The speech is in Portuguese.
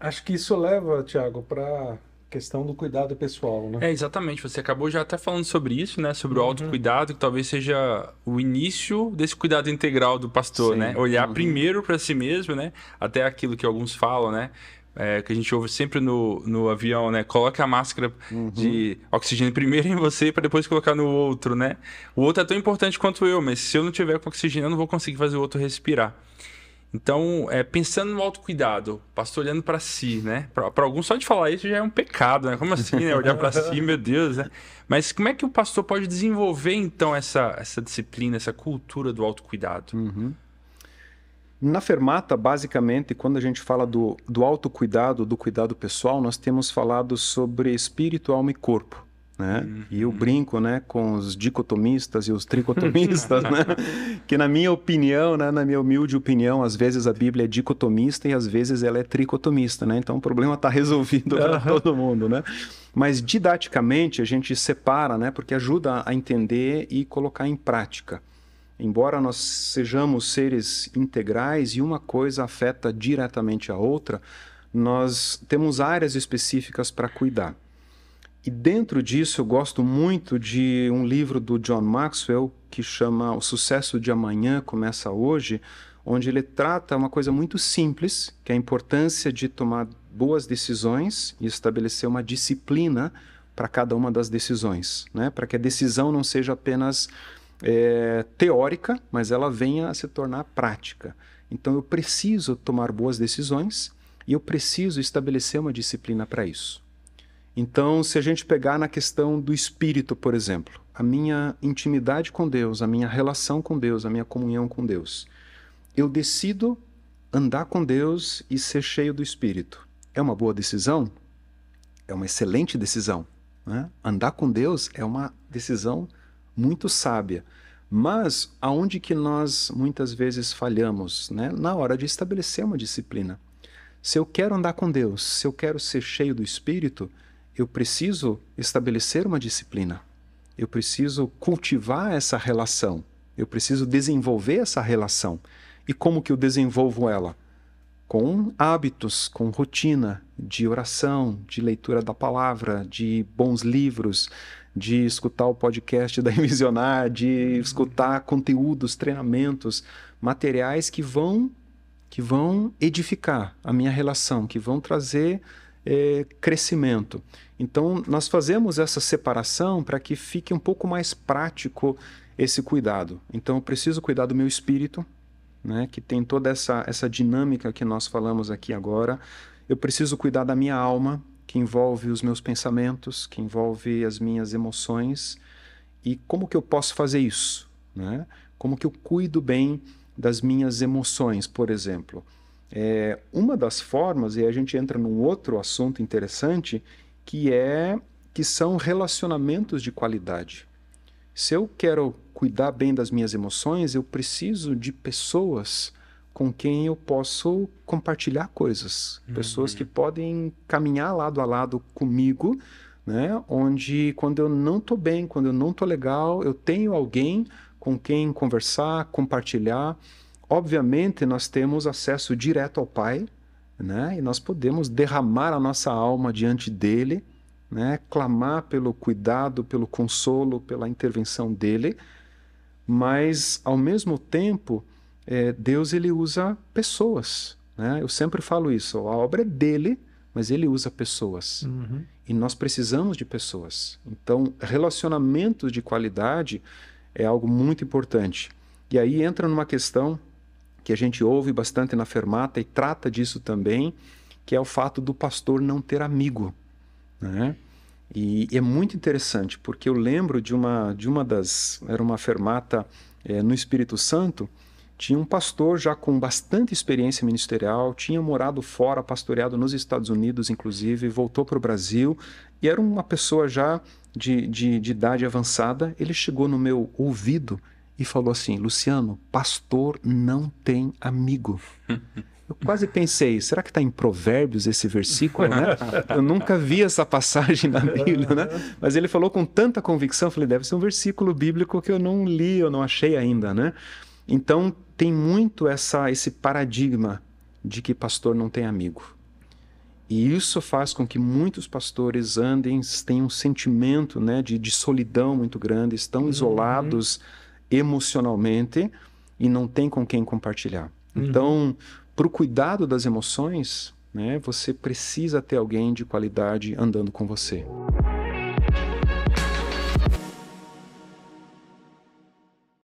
Acho que isso leva, Tiago, para questão do cuidado pessoal, né? É, exatamente. Você acabou já até falando sobre isso, né? Sobre o uhum. autocuidado, que talvez seja o início desse cuidado integral do pastor, Sim. né? Olhar uhum. primeiro para si mesmo, né? Até aquilo que alguns falam, né? É, que a gente ouve sempre no, no avião, né? Coloque a máscara uhum. de oxigênio primeiro em você para depois colocar no outro, né? O outro é tão importante quanto eu, mas se eu não tiver com oxigênio, eu não vou conseguir fazer o outro respirar. Então, é, pensando no autocuidado, pastor olhando para si, né? Para alguns, só de falar isso já é um pecado, né? Como assim, né? Olhar para si, meu Deus, né? Mas como é que o pastor pode desenvolver, então, essa, essa disciplina, essa cultura do autocuidado? Uhum. Na Fermata, basicamente, quando a gente fala do, do autocuidado, do cuidado pessoal, nós temos falado sobre espírito, alma e corpo. Né? Uhum. E eu uhum. brinco, né, com os dicotomistas e os tricotomistas, né? Que na minha opinião, né, na minha humilde opinião, às vezes a Bíblia é dicotomista e às vezes ela é tricotomista, né? Então o problema está resolvido para uhum. todo mundo, né? Mas didaticamente a gente separa, né? Porque ajuda a entender e colocar em prática. Embora nós sejamos seres integrais e uma coisa afeta diretamente a outra, nós temos áreas específicas para cuidar. E dentro disso eu gosto muito de um livro do John Maxwell que chama O Sucesso de Amanhã Começa Hoje, onde ele trata uma coisa muito simples, que é a importância de tomar boas decisões e estabelecer uma disciplina para cada uma das decisões, né? para que a decisão não seja apenas é, teórica, mas ela venha a se tornar prática. Então eu preciso tomar boas decisões e eu preciso estabelecer uma disciplina para isso. Então, se a gente pegar na questão do espírito, por exemplo, a minha intimidade com Deus, a minha relação com Deus, a minha comunhão com Deus, eu decido andar com Deus e ser cheio do espírito. É uma boa decisão? É uma excelente decisão. Né? Andar com Deus é uma decisão muito sábia. Mas aonde que nós muitas vezes falhamos? Né? Na hora de estabelecer uma disciplina. Se eu quero andar com Deus, se eu quero ser cheio do Espírito, eu preciso estabelecer uma disciplina, eu preciso cultivar essa relação, eu preciso desenvolver essa relação. E como que eu desenvolvo ela? Com hábitos, com rotina de oração, de leitura da palavra, de bons livros, de escutar o podcast da Envisionar, de escutar conteúdos, treinamentos, materiais que vão que vão edificar a minha relação, que vão trazer é, crescimento. Então, nós fazemos essa separação para que fique um pouco mais prático esse cuidado. Então, eu preciso cuidar do meu espírito, né, que tem toda essa, essa dinâmica que nós falamos aqui agora. Eu preciso cuidar da minha alma, que envolve os meus pensamentos, que envolve as minhas emoções. E como que eu posso fazer isso? Né? Como que eu cuido bem das minhas emoções, por exemplo? É, uma das formas, e a gente entra num outro assunto interessante, que é que são relacionamentos de qualidade. Se eu quero cuidar bem das minhas emoções, eu preciso de pessoas com quem eu posso compartilhar coisas, uhum. pessoas que podem caminhar lado a lado comigo, né? Onde quando eu não estou bem, quando eu não estou legal, eu tenho alguém com quem conversar, compartilhar. Obviamente, nós temos acesso direto ao Pai, né? E nós podemos derramar a nossa alma diante dele, né? Clamar pelo cuidado, pelo consolo, pela intervenção dele, mas ao mesmo tempo, é, Deus ele usa pessoas, né? Eu sempre falo isso. A obra é dele, mas ele usa pessoas. Uhum. E nós precisamos de pessoas. Então, relacionamento de qualidade é algo muito importante. E aí entra numa questão que a gente ouve bastante na fermata e trata disso também, que é o fato do pastor não ter amigo. Né? E, é muito interessante, porque eu lembro de uma, de uma das. Era uma fermata é, no Espírito Santo, tinha um pastor já com bastante experiência ministerial, tinha morado fora, pastoreado nos Estados Unidos, inclusive, voltou para o Brasil, e era uma pessoa já de, de, de idade avançada. Ele chegou no meu ouvido e falou assim: Luciano, pastor não tem amigo. Eu quase pensei, será que está em Provérbios esse versículo, né? Eu nunca vi essa passagem na Bíblia, né? Mas ele falou com tanta convicção, eu falei, deve ser um versículo bíblico que eu não li, eu não achei ainda, né? Então tem muito essa esse paradigma de que pastor não tem amigo. E isso faz com que muitos pastores andem, tenham um sentimento né, de, de solidão muito grande, estão uhum. isolados, emocionalmente e não tem com quem compartilhar. Uhum. Então, para o cuidado das emoções, né, você precisa ter alguém de qualidade andando com você.